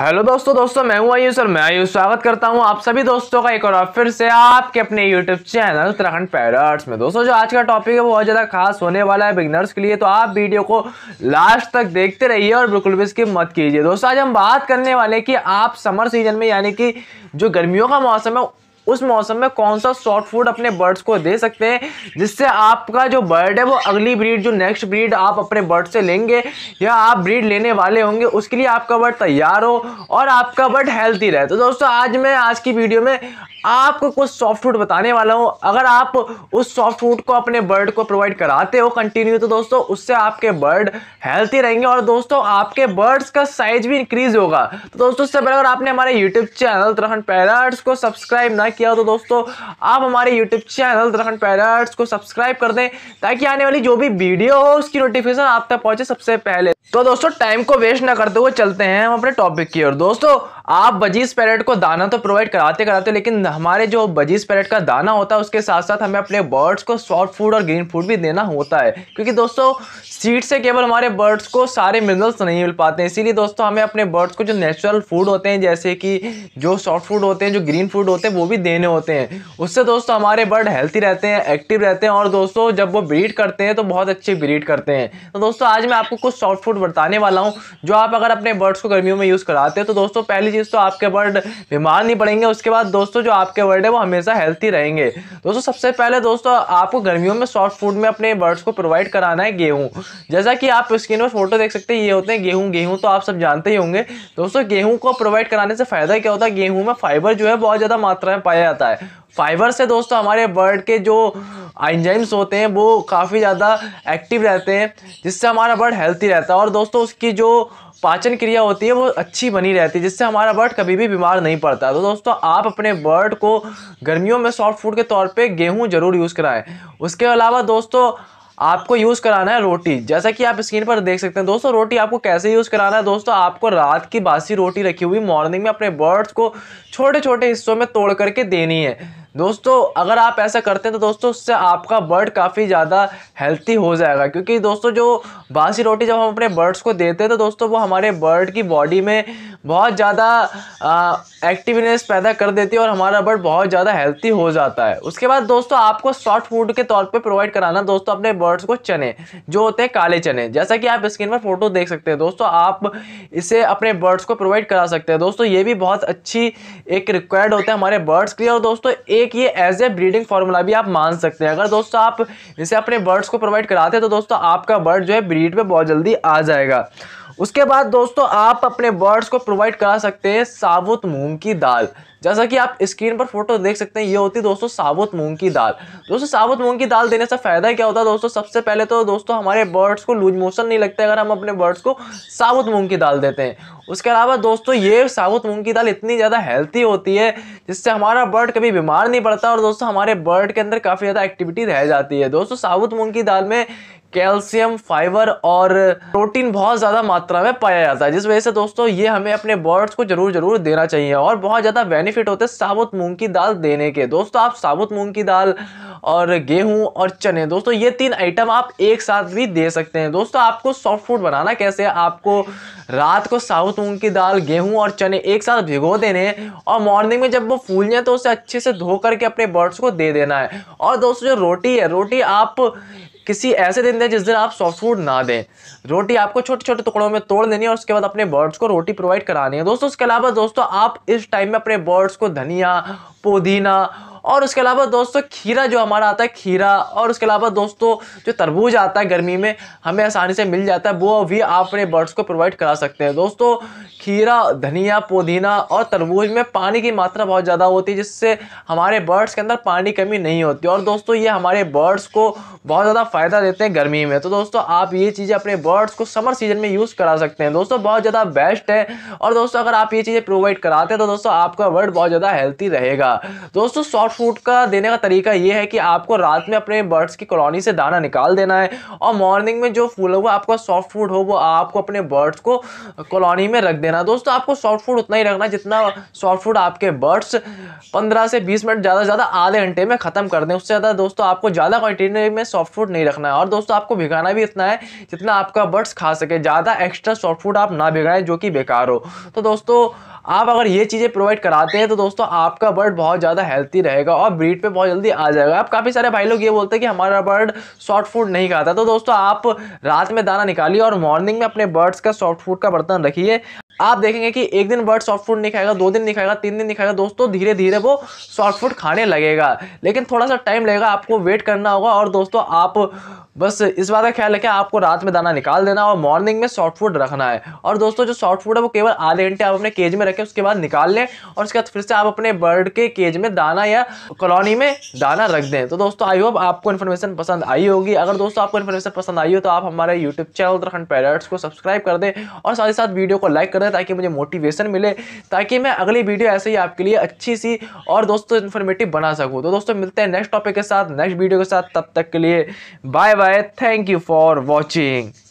hello दोस्तों दोस्तों मैं हूं आयुष और मैं आयुष स्वागत करता हूं आप सभी दोस्तों का एक और फिर से आपके अपने यूट्यूब चैनल उत्तराखंड पैरट्स में दोस्तों जो आज का टॉपिक है वो बहुत ज़्यादा खास होने वाला है बिगनर्स के लिए तो आप वीडियो को लास्ट तक देखते रहिए और बिल्कुल भी इसकी मत कीजिए दोस्तों आज हम बात करने वाले कि आप समर सीजन में यानी कि जो गर्मियों का मौसम है उस मौसम में कौन सा सॉफ्ट फूड अपने बर्ड्स को दे सकते हैं जिससे आपका जो बर्ड है वो अगली ब्रीड जो नेक्स्ट ब्रीड आप अपने बर्ड से लेंगे या आप ब्रीड लेने वाले होंगे उसके लिए आपका बर्ड तैयार हो और आपका बर्ड हेल्थी रहे तो दोस्तों आज मैं आज की वीडियो में आपको कुछ सॉफ्ट फूड बताने वाला हूँ अगर आप उस सॉफ्ट फूड को अपने बर्ड को प्रोवाइड कराते हो कंटिन्यू तो दोस्तों उससे आपके बर्ड हेल्थी रहेंगे और दोस्तों आपके बर्ड्स का साइज भी इंक्रीज होगा तो दोस्तों उससे पहले अगर आपने हमारे यूट्यूब चैनल उत्तराखंड पैराट्स को सब्सक्राइब ना किया हो तो दोस्तों आप हमारे यूट्यूब चैनल उत्तराखंड पैरट्स को सब्सक्राइब कर दें ताकि आने वाली जो भी वीडियो हो उसकी नोटिफिकेशन आप तक पहुंचे सबसे पहले तो दोस्तों टाइम को वेस्ट ना करते हुए चलते हैं हम अपने टॉपिक की ओर दोस्तों आप बजीज पैरेट को दाना तो प्रोवाइड कराते कराते लेकिन हमारे जो बजीज पैरेट का दाना होता है उसके साथ साथ हमें अपने बर्ड्स को सॉफ्ट फूड और ग्रीन फूड भी देना होता है क्योंकि दोस्तों सीड से केवल हमारे बर्ड्स को सारे मिनरल्स नहीं मिल पाते हैं इसीलिए दोस्तों हमें अपने बर्ड्स को जो नेचुरल फूड होते हैं जैसे कि जो सॉफ्ट फूड होते हैं जो ग्रीन फूड होते हैं वो भी देने होते हैं उससे दोस्तों हमारे बर्ड हेल्थी रहते हैं एक्टिव रहते हैं और दोस्तों जब वो ब्रीड करते हैं तो बहुत अच्छे ब्रीड करते हैं तो दोस्तों आज मैं आपको कुछ सॉफ्ट फूड बताने वाला हूँ जो आप अगर अपने बर्ड्स को गर्मियों में यूज़ कराते हैं तो दोस्तों पहली चीज़ तो आपके बर्ड बीमार नहीं पड़ेंगे उसके बाद दोस्तों जो आपके बर्ड है वो हमेशा हेल्थी रहेंगे दोस्तों सबसे पहले दोस्तों आपको गर्मियों में सॉफ्ट फूड में अपने बर्ड्स को प्रोवाइड कराना है गेहूं जैसा कि आप स्क्रीन पर फोटो देख सकते हैं ये होते हैं गेहूं गेहूं तो आप सब जानते ही होंगे दोस्तों गेहूं को प्रोवाइड कराने से फ़ायदा क्या होता है गेहूं में फाइबर जो है बहुत ज़्यादा मात्रा में पाया जाता है फाइबर से दोस्तों हमारे बर्ड के जो एंजाइम्स होते हैं वो काफ़ी ज़्यादा एक्टिव रहते हैं जिससे हमारा बर्ड हेल्थी रहता है और दोस्तों उसकी जो पाचन क्रिया होती है वो अच्छी बनी रहती है जिससे हमारा बर्ड कभी भी बीमार नहीं पड़ता तो दोस्तों आप अपने बर्ड को गर्मियों में सॉफ्ट फूड के तौर पे गेहूं ज़रूर यूज़ कराएं उसके अलावा दोस्तों आपको यूज़ कराना है रोटी जैसा कि आप स्क्रीन पर देख सकते हैं दोस्तों रोटी आपको कैसे यूज़ कराना है दोस्तों आपको रात की बासी रोटी रखी हुई मॉर्निंग में अपने बर्ड्स को छोटे छोटे हिस्सों में तोड़ करके देनी है दोस्तों अगर आप ऐसा करते हैं तो दोस्तों उससे आपका बर्ड काफ़ी ज़्यादा हेल्थी हो जाएगा क्योंकि दोस्तों जो बासी रोटी जब हम अपने बर्ड्स को देते हैं तो दोस्तों वो हमारे बर्ड की बॉडी में बहुत ज़्यादा एक्टिवनेस पैदा कर देती है और हमारा बर्ड बहुत ज़्यादा हेल्थी हो जाता है उसके बाद दोस्तों आपको सॉफ्ट फूड के तौर पर प्रोवाइड कराना दोस्तों अपने बर्ड्स को चने जो होते हैं काले चने जैसा कि आप स्क्रीन पर फोटो देख सकते हैं दोस्तों आप इसे अपने बर्ड्स को प्रोवाइड करा सकते हैं दोस्तों ये भी बहुत अच्छी एक रिक्वायर्ड होता है हमारे बर्ड्स के लिए और दोस्तों एक ये एज ए ब्रीडिंग फार्मूला भी आप मान सकते हैं अगर दोस्तों आप इसे अपने बर्ड्स को प्रोवाइड कराते हैं तो दोस्तों आपका बर्ड जो है ब्रीड पर बहुत जल्दी आ जाएगा उसके बाद दोस्तों आप अपने बर्ड्स को प्रोवाइड करा सकते हैं साबुत मूंग की दाल जैसा कि आप स्क्रीन पर फोटो देख सकते हैं ये होती है दोस्तों साबुत मूंग की दाल दोस्तों साबुत मूंग की दाल देने से फ़ायदा क्या होता है दोस्तों सबसे पहले तो दोस्तों हमारे बर्ड्स को लूज मोशन नहीं लगता अगर हम अपने बर्ड्स को साबुत मूंग की दाल देते हैं उसके अलावा दोस्तों ये साबुत मूंग की दाल इतनी ज़्यादा हेल्थी होती है जिससे हमारा बर्ड कभी बीमार नहीं पड़ता और दोस्तों हमारे बर्ड के अंदर काफ़ी ज़्यादा एक्टिविटी रह जाती है दोस्तों साबुत मूंग की दाल में कैल्शियम फाइबर और प्रोटीन बहुत ज़्यादा मात्रा में पाया जाता है जिस वजह से दोस्तों ये हमें अपने बर्ड्स को जरूर जरूर देना चाहिए और बहुत ज़्यादा बेनिफिट होते हैं साबुत मूंग की दाल देने के दोस्तों आप साबुत मूंग की दाल और गेहूं और चने दोस्तों ये तीन आइटम आप एक साथ भी दे सकते हैं दोस्तों आपको सॉफ्ट फूड बनाना कैसे है आपको रात को साबुत मूंग की दाल गेहूं और चने एक साथ भिगो देने और मॉर्निंग में जब वो फूल जाए तो उसे अच्छे से धो करके अपने बर्ड्स को दे देना है और दोस्तों जो रोटी है रोटी आप किसी ऐसे दिन दें जिस दिन आप सॉफ्ट फूड ना दें रोटी आपको छोटे छोटे टुकड़ों में तोड़ देनी है और उसके बाद अपने बर्ड्स को रोटी प्रोवाइड करानी है दोस्तों उसके अलावा दोस्तों आप इस टाइम में अपने बर्ड्स को धनिया पुदीना और उसके अलावा दोस्तों खीरा जो हमारा आता है खीरा और उसके अलावा दोस्तों जो तरबूज आता है गर्मी में हमें आसानी से मिल जाता है वो भी आप अपने बर्ड्स को प्रोवाइड करा सकते हैं दोस्तों खीरा धनिया पुदीना और तरबूज में पानी की मात्रा बहुत ज़्यादा होती है जिससे हमारे बर्ड्स के अंदर पानी कमी नहीं होती और दोस्तों ये हमारे बर्ड्स को बहुत ज़्यादा फ़ायदा देते हैं गर्मी में तो दोस्तों आप ये चीज़ें अपने बर्ड्स को समर सीजन में यूज़ करा सकते हैं दोस्तों बहुत ज़्यादा बेस्ट है और दोस्तों अगर आप ये चीज़ें प्रोवाइड कराते हैं तो दोस्तों आपका बर्ड बहुत ज़्यादा हेल्थी रहेगा दोस्तों सॉफ्ट ड्रॉप फूड का देने का तरीका ये है कि आपको रात में अपने बर्ड्स की कॉलोनी से दाना निकाल देना है और मॉर्निंग में जो फूल होगा आपका सॉफ्ट फूड हो वो आपको अपने बर्ड्स को कॉलोनी में रख देना दोस्तों आपको सॉफ्ट फूड उतना ही रखना जितना सॉफ्ट फूड आपके बर्ड्स पंद्रह से बीस मिनट ज़्यादा से ज़्यादा आधे घंटे में ख़त्म कर दें उससे ज़्यादा दोस्तों आपको ज़्यादा क्वान्टिटी में सॉफ्ट फूड नहीं रखना है और दोस्तों आपको भिगाना भी इतना है जितना आपका बर्ड्स खा सके ज़्यादा एक्स्ट्रा सॉफ्ट फूड आप ना भिगाएं जो कि बेकार हो तो दोस्तों आप अगर ये चीज़ें प्रोवाइड कराते हैं तो दोस्तों आपका बर्ड बहुत ज़्यादा हेल्थी रहेगा और ब्रीड पे बहुत जल्दी आ जाएगा आप काफ़ी सारे भाई लोग ये बोलते हैं कि हमारा बर्ड सॉफ्ट फूड नहीं खाता तो दोस्तों आप रात में दाना निकालिए और मॉर्निंग में अपने बर्ड्स का सॉफ्ट फूड का बर्तन रखिए आप देखेंगे कि एक दिन बर्ड सॉफ्ट फूड नहीं खाएगा दो दिन नहीं खाएगा तीन दिन नहीं खाएगा दोस्तों धीरे धीरे वो सॉफ्ट फूड खाने लगेगा लेकिन थोड़ा सा टाइम लगेगा आपको वेट करना होगा और दोस्तों आप बस इस बात का ख्याल रखें आपको रात में दाना निकाल देना और मॉर्निंग में सॉफ्ट फूड रखना है और दोस्तों जो सॉफ्ट फूड है वो केवल आधे घंटे आप अपने केज में रखें उसके बाद निकाल लें और उसके बाद फिर से आप अपने बर्ड के केज में दाना या कॉलोनी में दाना रख दें तो दोस्तों आई होप आपको इन्फॉर्मेशन पसंद आई होगी अगर दोस्तों आपको इन्फॉर्मेशन पसंद आई हो तो आप हमारे यूट्यूब चैनल उत्तराखंड पैरट्स को सब्सक्राइब कर दें और साथ ही साथ वीडियो को लाइक कर दें करें ताकि मुझे मोटिवेशन मिले ताकि मैं अगली वीडियो ऐसे ही आपके लिए अच्छी सी और दोस्तों इन्फॉर्मेटिव बना सकूँ तो दोस्तों मिलते हैं नेक्स्ट टॉपिक के साथ नेक्स्ट वीडियो के साथ तब तक के लिए bye bye thank you for watching